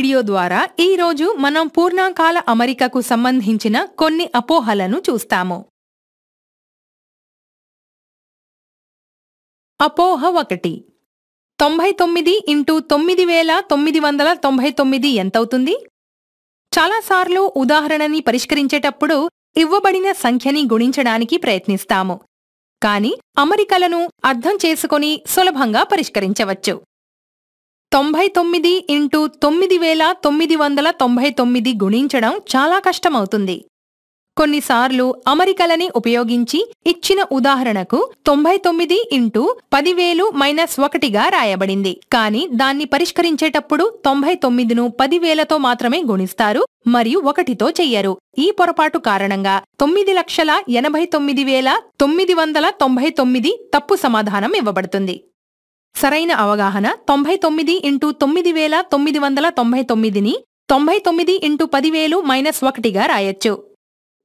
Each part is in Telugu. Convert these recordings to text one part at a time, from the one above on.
వీడియో ద్వారా ఈరోజు మనం పూర్ణాంకాల అమరికకు సంబంధించిన కొన్ని అపోహలను చూస్తాము అపోహ ఒకటి తొంభై తొమ్మిది ఇంటూ తొమ్మిది వేల తొమ్మిది వందల తొంభై తొమ్మిది ఎంతవుతుంది చాలాసార్లు ఉదాహరణని పరిష్కరించేటప్పుడు ఇవ్వబడిన సంఖ్యని గుణించడానికి ప్రయత్నిస్తాము కాని అమరికలను అర్థం చేసుకుని సులభంగా పరిష్కరించవచ్చు తొంభై తొమ్మిది ఇంటూ తొమ్మిది వేల తొమ్మిది వందల తొంభై తొమ్మిది గుణించడం చాలా కష్టమవుతుంది కొన్నిసార్లు అమరికలని ఉపయోగించి ఇచ్చిన ఉదాహరణకు తొంభై తొమ్మిది ఇంటూ పదివేలు మైనస్ ఒకటిగా రాయబడింది కానీ దాన్ని పరిష్కరించేటప్పుడు తొంభై తొమ్మిదిను పదివేలతో మాత్రమే గుణిస్తారు మరియు ఒకటితో చెయ్యరు ఈ పొరపాటు కారణంగా తొమ్మిది లక్షల ఎనభై తొమ్మిది వేల తొమ్మిది వందల తొంభై తొమ్మిది తప్పు సమాధానం ఇవ్వబడుతుంది సరైన అవగాహన తొంభై తొమ్మిది ఇంటూ తొమ్మిది వేల తొమ్మిది వందల తొంభై తొమ్మిదిని తొంభై తొమ్మిది ఇంటూ పదివేలు మైనస్ ఒకటిగా రాయొచ్చు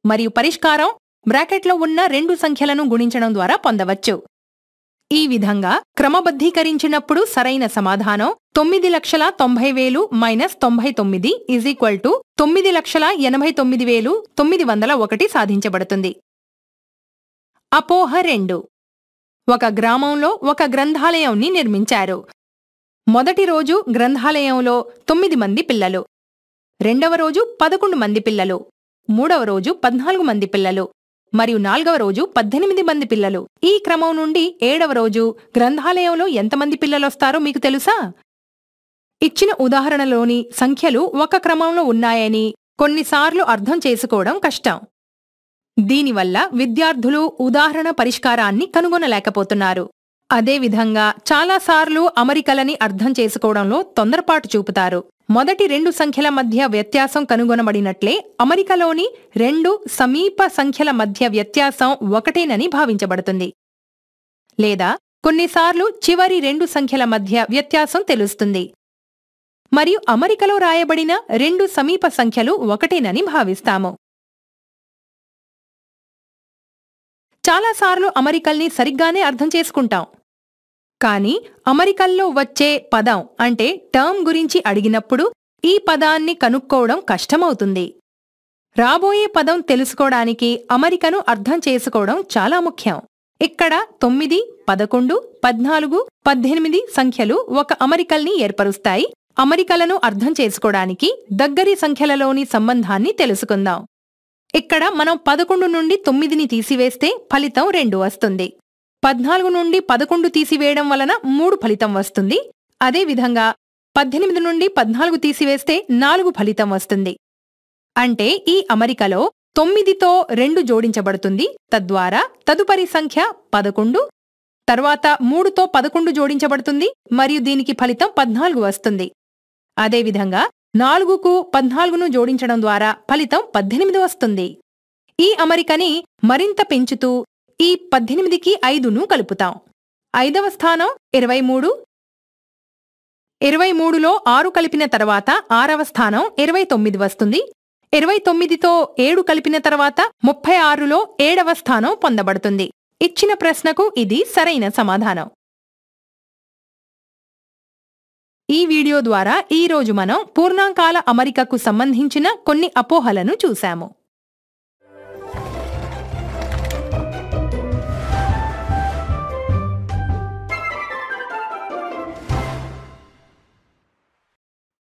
మరియు పరిష్కారం బ్రాకెట్లో ఉన్న రెండు సంఖ్యలను గుణించడం ద్వారా పొందవచ్చు ఈ విధంగా క్రమబద్ధీకరించినప్పుడు సరైన సమాధానం తొమ్మిది లక్షల తొంభై వేలు మైనస్ తొంభై తొమ్మిది ఈజ్ ఈక్వల్ టు తొమ్మిది లక్షల ఎనభై తొమ్మిది వేలు తొమ్మిది వందల ఒకటి సాధించబడుతుంది అపోహ రెండు ఒక గ్రామంలో ఒక గ్రంథాలయంని నిర్మించారు మొదటి రోజు గ్రంథాలయంలో తొమ్మిది మంది పిల్లలు రెండవ రోజు పదకొండు మంది పిల్లలు మూడవ రోజు పద్నాలుగు మంది పిల్లలు మరియు నాలుగవ రోజు పద్దెనిమిది మంది పిల్లలు ఈ క్రమం నుండి ఏడవ రోజు గ్రంథాలయంలో ఎంతమంది పిల్లలొస్తారో మీకు తెలుసా ఇచ్చిన ఉదాహరణలోని సంఖ్యలు ఒక క్రమంలో ఉన్నాయని కొన్నిసార్లు అర్థం చేసుకోవడం కష్టం దీనివల్ల విద్యార్థులు ఉదాహరణ పరిష్కారాన్ని కనుగొనలేకపోతున్నారు అదేవిధంగా చాలాసార్లు అమరికలని అర్థం చేసుకోవడంలో తొందరపాటు చూపుతారు మొదటి రెండు సంఖ్యల మధ్య వ్యత్యాసం కనుగొనబడినట్లే అమరికలోని రెండు సమీప సంఖ్యల మధ్య వ్యత్యాసం ఒకటేనని భావించబడుతుంది లేదా కొన్నిసార్లు చివరి రెండు సంఖ్యల మధ్య వ్యత్యాసం తెలుస్తుంది మరియు అమరికలో రాయబడిన రెండు సమీప సంఖ్యలు ఒకటేనని భావిస్తాము చాలాసార్లు అమరికల్ని సరిగ్గానే అర్థం చేసుకుంటాం కానీ అమరికల్లో వచ్చే పదం అంటే టర్మ్ గురించి అడిగినప్పుడు ఈ పదాన్ని కనుక్కోవడం కష్టమవుతుంది రాబోయే పదం తెలుసుకోవడానికి అమరికను అర్థం చేసుకోవడం చాలా ముఖ్యం ఇక్కడ తొమ్మిది పదకొండు పద్నాలుగు పద్దెనిమిది సంఖ్యలు ఒక అమరికల్ని ఏర్పరుస్తాయి అమరికలను అర్థం చేసుకోవడానికి దగ్గరి సంఖ్యలలోని సంబంధాన్ని తెలుసుకుందాం ఇక్కడ మనం పదకొండు నుండి తొమ్మిదిని తీసివేస్తే ఫలితం రెండు వస్తుంది పద్నాలుగు నుండి పదకొండు తీసివేయడం వలన మూడు ఫలితం వస్తుంది అదేవిధంగా పద్దెనిమిది నుండి పద్నాలుగు తీసివేస్తే నాలుగు ఫలితం వస్తుంది అంటే ఈ అమరికలో తొమ్మిదితో రెండు జోడించబడుతుంది తద్వారా తదుపరి సంఖ్య పదకొండు తర్వాత మూడుతో పదకొండు జోడించబడుతుంది మరియు దీనికి ఫలితం పద్నాలుగు వస్తుంది అదేవిధంగా నాలుగుకు పద్నాలుగును జోడించడం ద్వారా ఫలితం పద్దెనిమిది వస్తుంది ఈ అమరికని మరింత పెంచుతూ ఈ పద్దెనిమిదికి ఐదును కలుపుతాం ఐదవ స్థానం ఇరవై మూడు ఇరవై మూడులో ఆరు కలిపిన తర్వాత ఆరవ స్థానం ఇరవై తొమ్మిది వస్తుంది ఇరవై తొమ్మిదితో ఏడు కలిపిన తర్వాత ముప్పై ఆరులో ఏడవ స్థానం పొందబడుతుంది ఇచ్చిన ప్రశ్నకు ఇది సరైన సమాధానం ఈ వీడియో ద్వారా ఈరోజు మనం పూర్ణాంకాల అమరికకు సంబంధించిన కొన్ని అపోహలను చూశాము